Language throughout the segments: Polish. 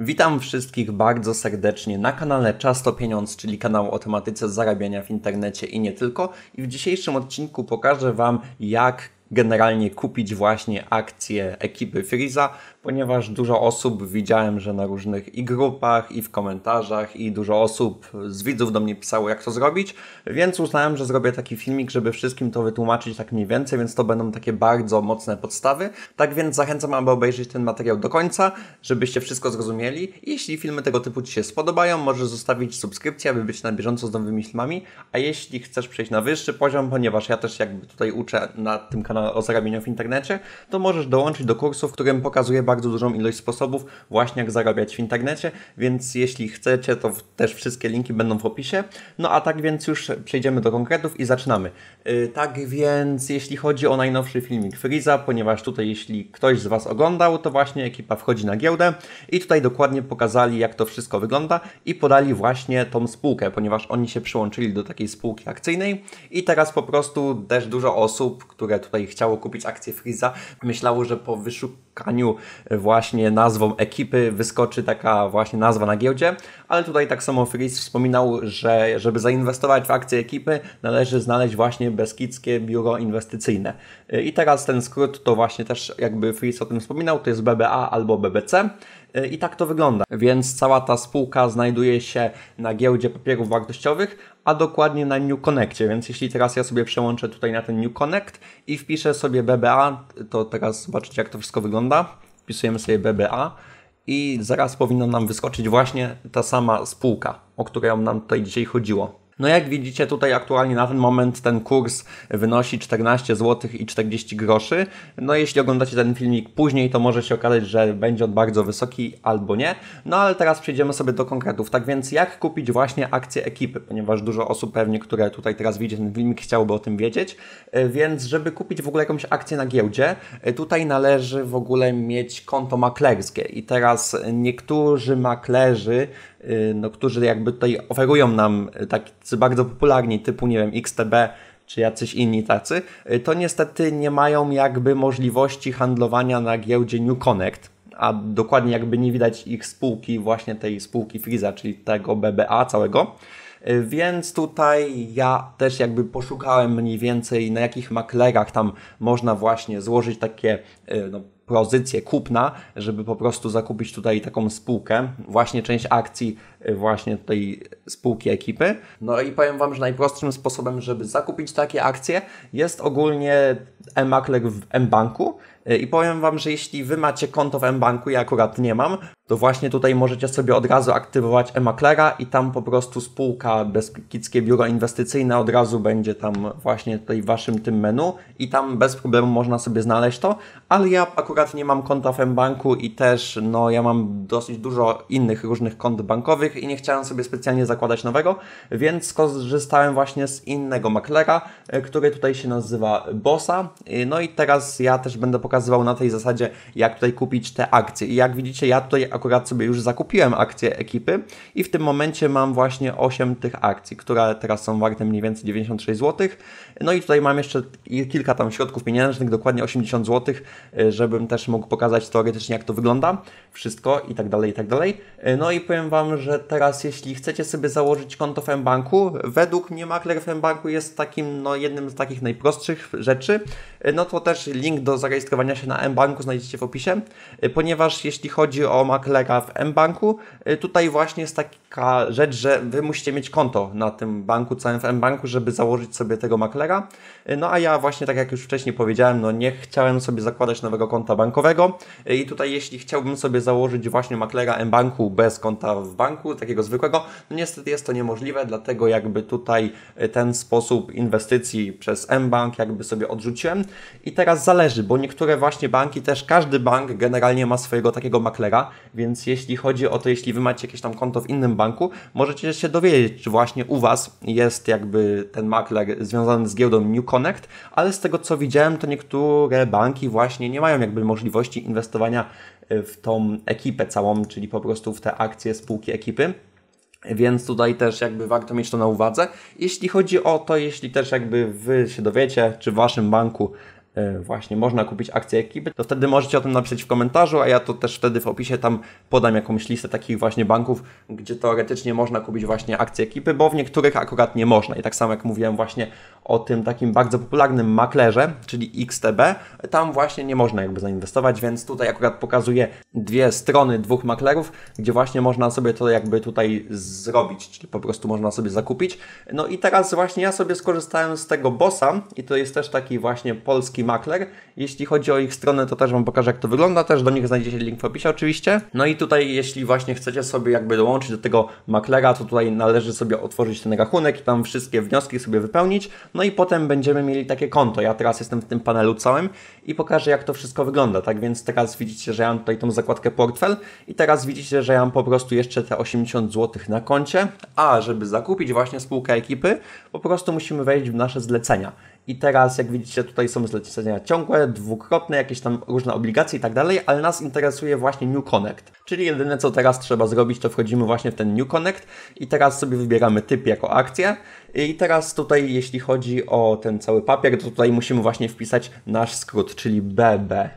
Witam wszystkich bardzo serdecznie na kanale Czas to Pieniądz, czyli kanał o tematyce zarabiania w internecie i nie tylko. I w dzisiejszym odcinku pokażę Wam, jak generalnie kupić właśnie akcje ekipy Freeza ponieważ dużo osób widziałem, że na różnych i grupach, i w komentarzach, i dużo osób z widzów do mnie pisało, jak to zrobić, więc uznałem, że zrobię taki filmik, żeby wszystkim to wytłumaczyć tak mniej więcej, więc to będą takie bardzo mocne podstawy. Tak więc zachęcam, aby obejrzeć ten materiał do końca, żebyście wszystko zrozumieli. Jeśli filmy tego typu Ci się spodobają, możesz zostawić subskrypcję, aby być na bieżąco z nowymi filmami, a jeśli chcesz przejść na wyższy poziom, ponieważ ja też jakby tutaj uczę na tym kanale o zarabieniu w internecie, to możesz dołączyć do kursu, w którym pokazuję bardzo bardzo tak dużą ilość sposobów właśnie jak zarabiać w internecie, więc jeśli chcecie, to też wszystkie linki będą w opisie. No a tak więc już przejdziemy do konkretów i zaczynamy. Y, tak więc jeśli chodzi o najnowszy filmik Freeza, ponieważ tutaj jeśli ktoś z Was oglądał, to właśnie ekipa wchodzi na giełdę i tutaj dokładnie pokazali jak to wszystko wygląda i podali właśnie tą spółkę, ponieważ oni się przyłączyli do takiej spółki akcyjnej i teraz po prostu też dużo osób, które tutaj chciało kupić akcję Freeza, myślało, że po wyszukiwaniu spotkaniu e, właśnie nazwą ekipy wyskoczy taka właśnie nazwa na giełdzie, ale tutaj tak samo Fritz wspominał, że żeby zainwestować w akcje ekipy należy znaleźć właśnie Beskidzkie Biuro Inwestycyjne. E, I teraz ten skrót to właśnie też jakby Fritz o tym wspominał, to jest BBA albo BBC. E, I tak to wygląda. Więc cała ta spółka znajduje się na giełdzie papierów wartościowych, a dokładnie na New Connectie. Więc jeśli teraz ja sobie przełączę tutaj na ten New Connect i wpiszę sobie BBA, to teraz zobaczycie, jak to wszystko wygląda. Wpisujemy sobie BBA i zaraz powinna nam wyskoczyć właśnie ta sama spółka, o którą nam tutaj dzisiaj chodziło. No jak widzicie tutaj aktualnie na ten moment ten kurs wynosi 14 zł i 40 groszy. No jeśli oglądacie ten filmik później, to może się okazać, że będzie on bardzo wysoki albo nie. No ale teraz przejdziemy sobie do konkretów. Tak więc jak kupić właśnie akcje ekipy, ponieważ dużo osób pewnie, które tutaj teraz widzi ten filmik, chciałoby o tym wiedzieć. E, więc żeby kupić w ogóle jakąś akcję na giełdzie, e, tutaj należy w ogóle mieć konto maklerskie i teraz niektórzy maklerzy Y, no, którzy jakby tutaj oferują nam tak bardzo popularni typu, nie wiem, XTB czy jacyś inni tacy, y, to niestety nie mają jakby możliwości handlowania na giełdzie New Connect, a dokładnie jakby nie widać ich spółki, właśnie tej spółki Freeza, czyli tego BBA całego. Więc tutaj ja też jakby poszukałem mniej więcej na jakich maklerach tam można właśnie złożyć takie no, pozycję kupna, żeby po prostu zakupić tutaj taką spółkę, właśnie część akcji y, właśnie tej spółki ekipy. No i powiem Wam, że najprostszym sposobem, żeby zakupić takie akcje jest ogólnie e-makler w M-Banku E, I powiem Wam, że jeśli Wy macie konto w mBanku, ja akurat nie mam, to właśnie tutaj możecie sobie od razu aktywować e-maklera i tam po prostu spółka Beskickie Biuro Inwestycyjne od razu będzie tam właśnie tutaj w Waszym tym menu i tam bez problemu można sobie znaleźć to, ale ja akurat nie mam konta w mBanku i też no ja mam dosyć dużo innych różnych kont bankowych i nie chciałem sobie specjalnie zakładać nowego, więc skorzystałem właśnie z innego maklera, e, który tutaj się nazywa Bossa. E, no i teraz ja też będę pokazywał pokazywał na tej zasadzie, jak tutaj kupić te akcje. I jak widzicie, ja tutaj akurat sobie już zakupiłem akcje ekipy i w tym momencie mam właśnie 8 tych akcji, które teraz są warte mniej więcej 96 zł. No i tutaj mam jeszcze kilka tam środków pieniężnych, dokładnie 80 zł, e, żebym też mógł pokazać teoretycznie, jak to wygląda, wszystko i tak dalej, i tak dalej. E, no i powiem Wam, że teraz, jeśli chcecie sobie założyć konto w mBanku, według mnie makler w mBanku jest takim, no jednym z takich najprostszych rzeczy, e, no to też link do zarejestrowania się na mBanku znajdziecie w opisie, ponieważ jeśli chodzi o maklera w mBanku, tutaj właśnie jest taka rzecz, że Wy musicie mieć konto na tym banku, całym w mBanku, żeby założyć sobie tego maklera, no a ja właśnie, tak jak już wcześniej powiedziałem, no nie chciałem sobie zakładać nowego konta bankowego i tutaj jeśli chciałbym sobie założyć właśnie maklera M-Banku bez konta w banku, takiego zwykłego, no niestety jest to niemożliwe, dlatego jakby tutaj e, ten sposób inwestycji przez M-Bank jakby sobie odrzuciłem i teraz zależy, bo niektóre właśnie banki też, każdy bank generalnie ma swojego takiego maklera, więc jeśli chodzi o to, jeśli Wy macie jakieś tam konto w innym banku, możecie się dowiedzieć, czy właśnie u Was jest jakby ten makler związany z giełdą New Connect, ale z tego co widziałem, to niektóre banki właśnie nie mają jakby możliwości inwestowania e, w tą ekipę całą, czyli po prostu w te akcje spółki ekipy. Więc tutaj też jakby warto mieć to na uwadze. Jeśli chodzi o to, jeśli też jakby wy się dowiecie, czy w waszym banku E, właśnie można kupić akcje ekipy, to wtedy możecie o tym napisać w komentarzu, a ja to też wtedy w opisie tam podam jakąś listę takich właśnie banków, gdzie teoretycznie można kupić właśnie akcje ekipy, bo w niektórych akurat nie można. I tak samo jak mówiłem właśnie o tym takim bardzo popularnym maklerze, czyli XTB, tam właśnie nie można jakby zainwestować, więc tutaj akurat pokazuję dwie strony dwóch maklerów, gdzie właśnie można sobie to jakby tutaj zrobić, czyli po prostu można sobie zakupić. No i teraz właśnie ja sobie skorzystałem z tego Bossa i to jest też taki właśnie polski makler. Jeśli chodzi o ich stronę, to też Wam pokażę, jak to wygląda. Też do nich znajdziecie link w opisie oczywiście. No i tutaj, jeśli właśnie chcecie sobie jakby dołączyć do tego maklera, to tutaj należy sobie otworzyć ten rachunek i tam wszystkie wnioski sobie wypełnić. No i potem będziemy mieli takie konto. Ja teraz jestem w tym panelu całym i pokażę, jak to wszystko wygląda. Tak więc teraz widzicie, że ja mam tutaj tą zakładkę portfel i teraz widzicie, że ja mam po prostu jeszcze te 80 zł na koncie. A żeby zakupić właśnie spółkę ekipy, po prostu musimy wejść w nasze zlecenia. I teraz, jak widzicie, tutaj są zlecenia ciągłe, dwukrotne, jakieś tam różne obligacje i tak dalej, ale nas interesuje właśnie New Connect. Czyli jedyne, co teraz trzeba zrobić, to wchodzimy właśnie w ten New Connect i teraz sobie wybieramy typ jako akcję. I teraz tutaj, jeśli chodzi o ten cały papier, to tutaj musimy właśnie wpisać nasz skrót, czyli BB.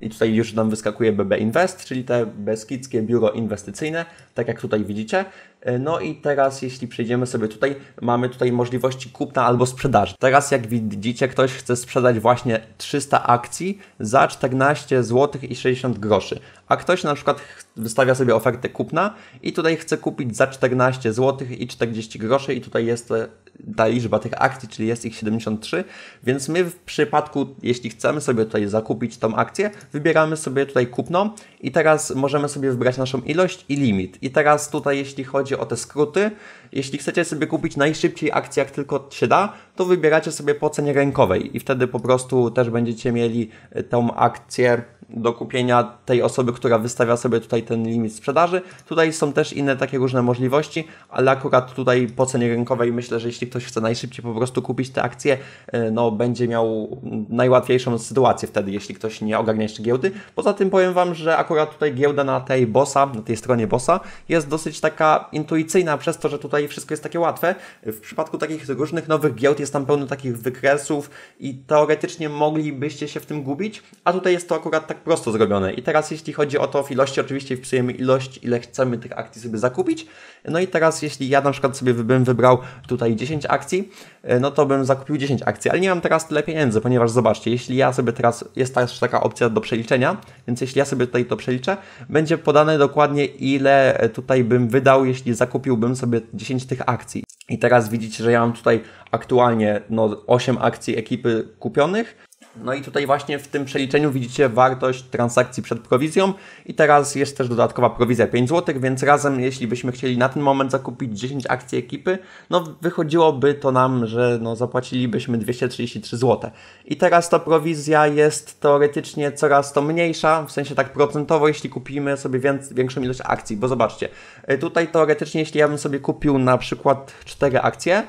I tutaj już nam wyskakuje BB Invest, czyli te Beskidzkie Biuro Inwestycyjne, tak jak tutaj widzicie. E, no i teraz, jeśli przejdziemy sobie tutaj, mamy tutaj możliwości kupna albo sprzedaży. Teraz, jak widzicie, ktoś chce sprzedać właśnie 300 akcji za 14 zł i 60 groszy, a ktoś na przykład wystawia sobie ofertę kupna i tutaj chce kupić za 14 zł i 40 groszy i tutaj jest e, ta liczba tych akcji, czyli jest ich 73, więc my w przypadku, jeśli chcemy sobie tutaj zakupić tą akcję, wybieramy sobie tutaj kupno i teraz możemy sobie wybrać naszą ilość i limit. I teraz tutaj, jeśli chodzi chodzi o te skróty. Jeśli chcecie sobie kupić najszybciej akcję, jak tylko się da, to wybieracie sobie po cenie rynkowej i wtedy po prostu też będziecie mieli e, tą akcję do kupienia tej osoby, która wystawia sobie tutaj ten limit sprzedaży. Tutaj są też inne takie różne możliwości, ale akurat tutaj po cenie rynkowej myślę, że jeśli ktoś chce najszybciej po prostu kupić te akcje, e, no będzie miał najłatwiejszą sytuację wtedy, jeśli ktoś nie ogarnia jeszcze giełdy. Poza tym powiem Wam, że akurat tutaj giełda na tej Bossa, na tej stronie Bossa jest dosyć taka intuicyjna przez to, że tutaj wszystko jest takie łatwe. W przypadku takich różnych nowych giełd jest tam pełno takich wykresów i teoretycznie moglibyście się w tym gubić, a tutaj jest to akurat tak prosto zrobione. I teraz jeśli chodzi o to w ilości, oczywiście wpisujemy ilość, ile chcemy tych akcji sobie zakupić. No i teraz jeśli ja na przykład sobie bym wybrał tutaj 10 akcji, e, no to bym zakupił 10 akcji, ale nie mam teraz tyle pieniędzy, ponieważ zobaczcie, jeśli ja sobie teraz, jest też taka opcja do przeliczenia, więc jeśli ja sobie tutaj to przeliczę, będzie podane dokładnie ile tutaj bym wydał, jeśli zakupiłbym sobie 10 tych akcji. I teraz widzicie, że ja mam tutaj aktualnie no, 8 akcji ekipy kupionych no i tutaj właśnie w tym przeliczeniu widzicie wartość transakcji przed prowizją i teraz jest też dodatkowa prowizja 5 zł, więc razem jeśli byśmy chcieli na ten moment zakupić 10 akcji ekipy, no wychodziłoby to nam, że no zapłacilibyśmy 233 zł. I teraz ta prowizja jest teoretycznie coraz to mniejsza, w sensie tak procentowo, jeśli kupimy sobie większą ilość akcji, bo zobaczcie, y, tutaj teoretycznie jeśli ja bym sobie kupił na przykład 4 akcje,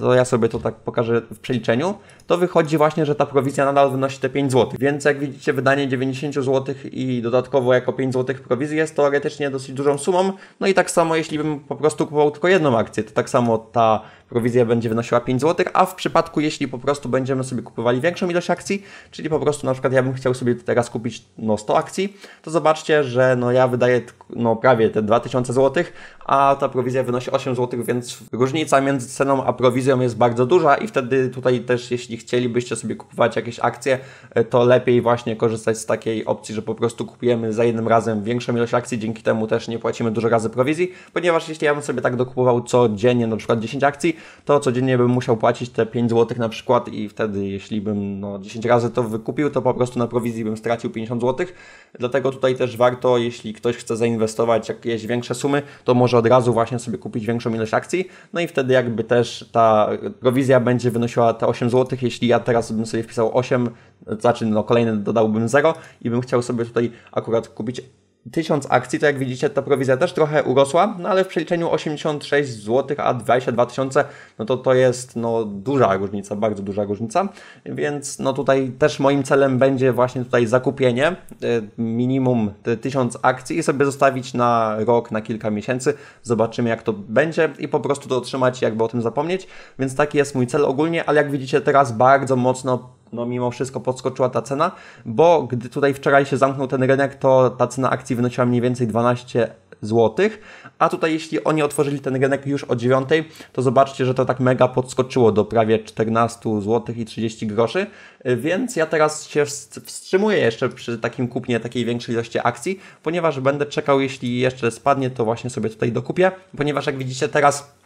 to ja sobie to tak pokażę w przeliczeniu, to wychodzi właśnie, że ta prowizja nadal wynosi te 5 zł. Więc jak widzicie, wydanie 90 zł i dodatkowo jako 5 zł prowizji jest teoretycznie dosyć dużą sumą. No i tak samo, jeśli bym po prostu kupował tylko jedną akcję, to tak samo ta prowizja będzie wynosiła 5 zł, a w przypadku, jeśli po prostu będziemy sobie kupowali większą ilość akcji, czyli po prostu na przykład ja bym chciał sobie teraz kupić no, 100 akcji, to zobaczcie, że no, ja wydaję no, prawie te 2000 zł, a ta prowizja wynosi 8 zł, więc różnica między ceną a prowizją jest bardzo duża i wtedy tutaj też jeśli chcielibyście sobie kupować jakieś akcje, e, to lepiej właśnie korzystać z takiej opcji, że po prostu kupujemy za jednym razem większą ilość akcji, dzięki temu też nie płacimy dużo razy prowizji, ponieważ jeśli ja bym sobie tak dokupował codziennie na przykład 10 akcji, to codziennie bym musiał płacić te 5 zł na przykład i wtedy jeśli bym no, 10 razy to wykupił, to po prostu na prowizji bym stracił 50 zł, dlatego tutaj też warto, jeśli ktoś chce zainwestować jakieś większe sumy, to może od razu właśnie sobie kupić większą ilość akcji, no i wtedy jakby też ta prowizja będzie wynosiła te 8 zł, jeśli ja teraz bym sobie wpisał 8, znaczy no kolejny dodałbym 0 i bym chciał sobie tutaj akurat kupić 1000 akcji, to jak widzicie, ta prowizja też trochę urosła, no ale w przeliczeniu 86 zł, a 22 tysiące, no to to jest no, duża różnica, bardzo duża różnica, więc no tutaj też moim celem będzie właśnie tutaj zakupienie y, minimum 1000 akcji i sobie zostawić na rok, na kilka miesięcy, zobaczymy jak to będzie i po prostu to otrzymać, jakby o tym zapomnieć, więc taki jest mój cel ogólnie, ale jak widzicie teraz bardzo mocno no mimo wszystko podskoczyła ta cena, bo gdy tutaj wczoraj się zamknął ten rynek, to ta cena akcji wynosiła mniej więcej 12 zł, a tutaj jeśli oni otworzyli ten rynek już o 9, to zobaczcie, że to tak mega podskoczyło do prawie 14 zł i 30 groszy, więc ja teraz się wstrzymuję jeszcze przy takim kupnie takiej większej ilości akcji, ponieważ będę czekał, jeśli jeszcze spadnie, to właśnie sobie tutaj dokupię, ponieważ jak widzicie teraz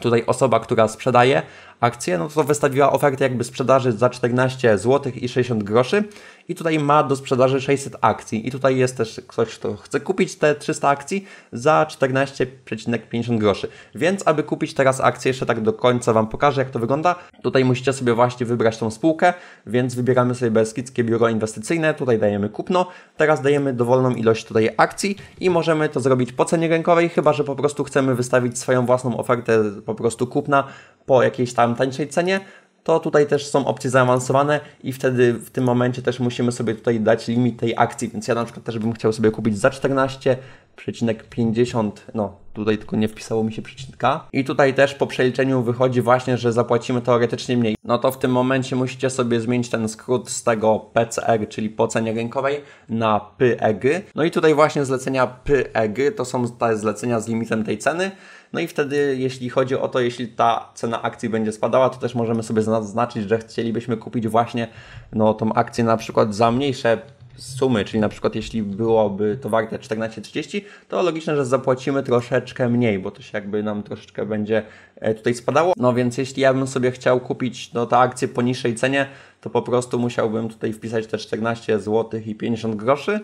Tutaj osoba, która sprzedaje, akcję, no to wystawiła ofertę jakby sprzedaży za 14 zł i 60 groszy i tutaj ma do sprzedaży 600 akcji i tutaj jest też ktoś, kto chce kupić te 300 akcji za 14,50 groszy. Więc aby kupić teraz akcję, jeszcze tak do końca Wam pokażę jak to wygląda. Tutaj musicie sobie właśnie wybrać tą spółkę, więc wybieramy sobie Beskidzkie Biuro Inwestycyjne, tutaj dajemy kupno, teraz dajemy dowolną ilość tutaj akcji i możemy to zrobić po cenie rynkowej, chyba że po prostu chcemy wystawić swoją własną ofertę po prostu kupna po jakiejś tam tańszej cenie, to tutaj też są opcje zaawansowane i wtedy w tym momencie też musimy sobie tutaj dać limit tej akcji, więc ja na przykład też bym chciał sobie kupić za 14,50, no tutaj tylko nie wpisało mi się przecinka i tutaj też po przeliczeniu wychodzi właśnie, że zapłacimy teoretycznie mniej. No to w tym momencie musicie sobie zmienić ten skrót z tego PCR, czyli po cenie rynkowej na PEG. No i tutaj właśnie zlecenia PEG to są te zlecenia z limitem tej ceny, no i wtedy, jeśli chodzi o to, jeśli ta cena akcji będzie spadała, to też możemy sobie zaznaczyć, że chcielibyśmy kupić właśnie no, tą akcję na przykład za mniejsze sumy, czyli na przykład jeśli byłoby to warte 14,30, to logiczne, że zapłacimy troszeczkę mniej, bo to się jakby nam troszeczkę będzie e, tutaj spadało. No więc jeśli ja bym sobie chciał kupić no, tę akcję po niższej cenie, to po prostu musiałbym tutaj wpisać te 14 zł i 50 groszy.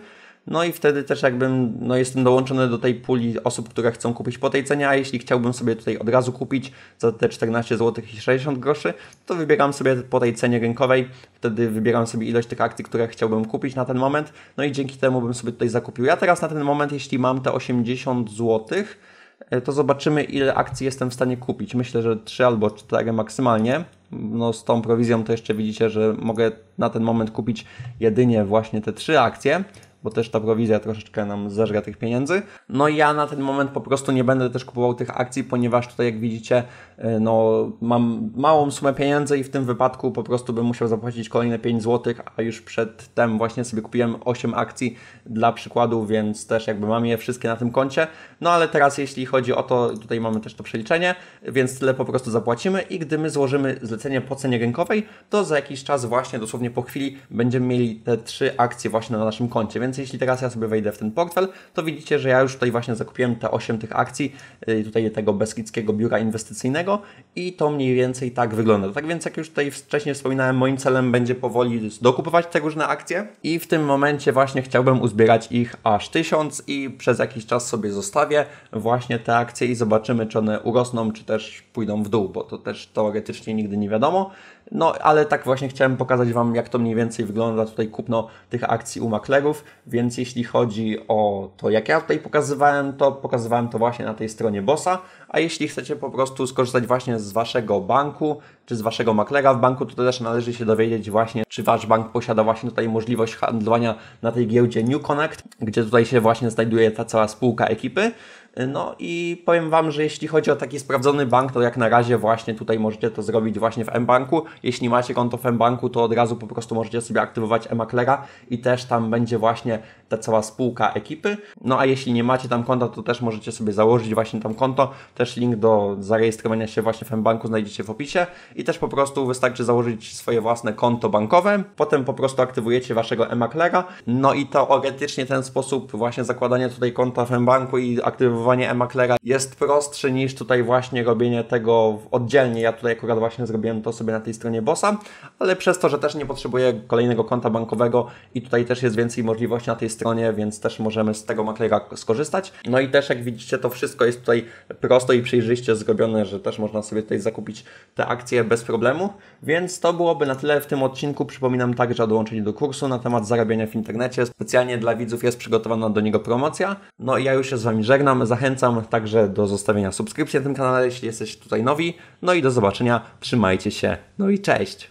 No i wtedy też jakbym, no jestem dołączony do tej puli osób, które chcą kupić po tej cenie, a jeśli chciałbym sobie tutaj od razu kupić za te 14 zł i 60 groszy, to wybieram sobie po tej cenie rynkowej, wtedy wybieram sobie ilość tych akcji, które chciałbym kupić na ten moment, no i dzięki temu bym sobie tutaj zakupił. Ja teraz na ten moment, jeśli mam te 80 zł, e, to zobaczymy, ile akcji jestem w stanie kupić. Myślę, że 3 albo 4 maksymalnie. No, z tą prowizją to jeszcze widzicie, że mogę na ten moment kupić jedynie właśnie te 3 akcje bo też ta prowizja troszeczkę nam zeżre tych pieniędzy. No i ja na ten moment po prostu nie będę też kupował tych akcji, ponieważ tutaj jak widzicie, e, no mam małą sumę pieniędzy i w tym wypadku po prostu bym musiał zapłacić kolejne 5 zł, a już przedtem właśnie sobie kupiłem 8 akcji dla przykładu, więc też jakby mam je wszystkie na tym koncie. No ale teraz jeśli chodzi o to, tutaj mamy też to przeliczenie, więc tyle po prostu zapłacimy i gdy my złożymy zlecenie po cenie rynkowej, to za jakiś czas właśnie dosłownie po chwili będziemy mieli te trzy akcje właśnie na naszym koncie, więc więc jeśli teraz ja sobie wejdę w ten portfel, to widzicie, że ja już tutaj właśnie zakupiłem te 8 tych akcji, y, tutaj tego Beskidzkiego Biura Inwestycyjnego i to mniej więcej tak wygląda. Tak więc jak już tutaj wcześniej wspominałem, moim celem będzie powoli dokupować te różne akcje i w tym momencie właśnie chciałbym uzbierać ich aż 1000 i przez jakiś czas sobie zostawię właśnie te akcje i zobaczymy, czy one urosną, czy też pójdą w dół, bo to też teoretycznie nigdy nie wiadomo. No, ale tak właśnie chciałem pokazać Wam, jak to mniej więcej wygląda tutaj kupno tych akcji u maklerów, więc jeśli chodzi o to, jak ja tutaj pokazywałem to, pokazywałem to właśnie na tej stronie Bossa, a jeśli chcecie po prostu skorzystać właśnie z Waszego banku, czy z Waszego maklera w banku, to też należy się dowiedzieć właśnie, czy Wasz bank posiada właśnie tutaj możliwość handlowania na tej giełdzie New Connect, gdzie tutaj się właśnie znajduje ta cała spółka ekipy, no i powiem Wam, że jeśli chodzi o taki sprawdzony bank, to jak na razie właśnie tutaj możecie to zrobić właśnie w M-Banku. Jeśli macie konto w M-Banku, to od razu po prostu możecie sobie aktywować emaklera i też tam będzie właśnie ta cała spółka ekipy. No a jeśli nie macie tam konta, to też możecie sobie założyć właśnie tam konto. Też link do zarejestrowania się właśnie w M-Banku znajdziecie w opisie i też po prostu wystarczy założyć swoje własne konto bankowe. Potem po prostu aktywujecie Waszego emaklera No i teoretycznie ten sposób właśnie zakładania tutaj konta w M-Banku i aktywowania obserwowanie emaklera jest prostsze niż tutaj właśnie robienie tego oddzielnie. Ja tutaj akurat właśnie zrobiłem to sobie na tej stronie bossa, ale przez to, że też nie potrzebuję kolejnego konta bankowego i tutaj też jest więcej możliwości na tej stronie, więc też możemy z tego maklera skorzystać. No i też jak widzicie to wszystko jest tutaj prosto i przejrzyście zrobione, że też można sobie tutaj zakupić te akcje bez problemu, więc to byłoby na tyle w tym odcinku. Przypominam także o dołączeniu do kursu na temat zarabiania w internecie. Specjalnie dla widzów jest przygotowana do niego promocja. No i ja już się z Wami żegnam. Zachęcam także do zostawienia subskrypcji na tym kanale, jeśli jesteście tutaj nowi. No i do zobaczenia, trzymajcie się, no i cześć!